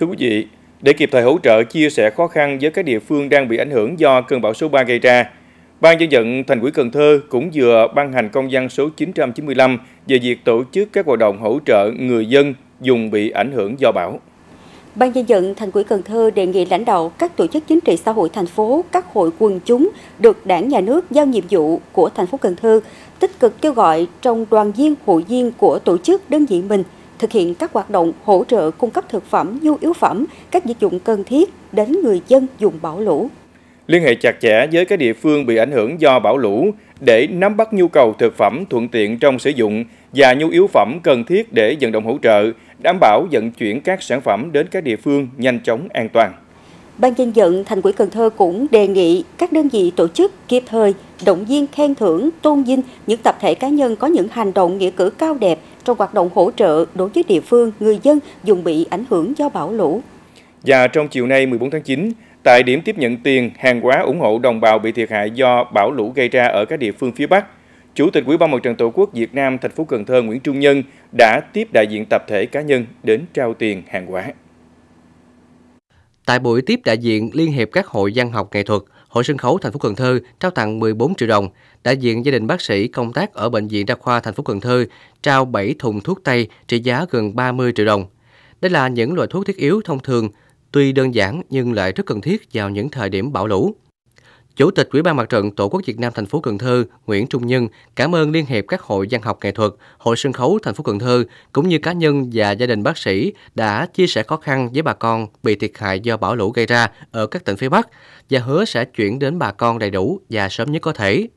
Thưa quý vị, để kịp thời hỗ trợ chia sẻ khó khăn với các địa phương đang bị ảnh hưởng do cơn bão số 3 gây ra, Ban dân vận Thành ủy Cần Thơ cũng vừa ban hành công văn số 995 về việc tổ chức các hoạt động hỗ trợ người dân dùng bị ảnh hưởng do bão. Ban dân vận Thành ủy Cần Thơ đề nghị lãnh đạo các tổ chức chính trị xã hội thành phố, các hội quần chúng được Đảng nhà nước giao nhiệm vụ của thành phố Cần Thơ tích cực kêu gọi trong đoàn viên hội viên của tổ chức đơn vị mình – thực hiện các hoạt động hỗ trợ cung cấp thực phẩm, nhu yếu phẩm, các dịch dụng cần thiết đến người dân dùng bão lũ. Liên hệ chặt chẽ với các địa phương bị ảnh hưởng do bão lũ để nắm bắt nhu cầu thực phẩm thuận tiện trong sử dụng và nhu yếu phẩm cần thiết để vận động hỗ trợ, đảm bảo vận chuyển các sản phẩm đến các địa phương nhanh chóng an toàn. Ban dân vận Thành ủy Cần Thơ cũng đề nghị các đơn vị tổ chức kịp thời động viên khen thưởng, tôn vinh những tập thể cá nhân có những hành động nghĩa cử cao đẹp trong hoạt động hỗ trợ đối với địa phương, người dân dùng bị ảnh hưởng do bão lũ. Và trong chiều nay 14 tháng 9, tại điểm tiếp nhận tiền, hàng hóa ủng hộ đồng bào bị thiệt hại do bão lũ gây ra ở các địa phương phía Bắc, Chủ tịch Ủy ban Mặt trận Tổ quốc Việt Nam thành phố Cần Thơ Nguyễn Trung Nhân đã tiếp đại diện tập thể cá nhân đến trao tiền hàng hóa. Tại buổi tiếp đại diện Liên hiệp các hội văn học nghệ thuật, Hội sân khấu thành phố Cần Thơ trao tặng 14 triệu đồng. Đại diện gia đình bác sĩ công tác ở bệnh viện Đa khoa thành phố Cần Thơ trao 7 thùng thuốc tây trị giá gần 30 triệu đồng. Đây là những loại thuốc thiết yếu thông thường, tuy đơn giản nhưng lại rất cần thiết vào những thời điểm bão lũ. Chủ tịch Ủy ban Mặt trận Tổ quốc Việt Nam thành phố Cần Thơ Nguyễn Trung Nhân cảm ơn Liên hiệp các hội văn học nghệ thuật, hội sân khấu thành phố Cần Thơ cũng như cá nhân và gia đình bác sĩ đã chia sẻ khó khăn với bà con bị thiệt hại do bão lũ gây ra ở các tỉnh phía Bắc và hứa sẽ chuyển đến bà con đầy đủ và sớm nhất có thể.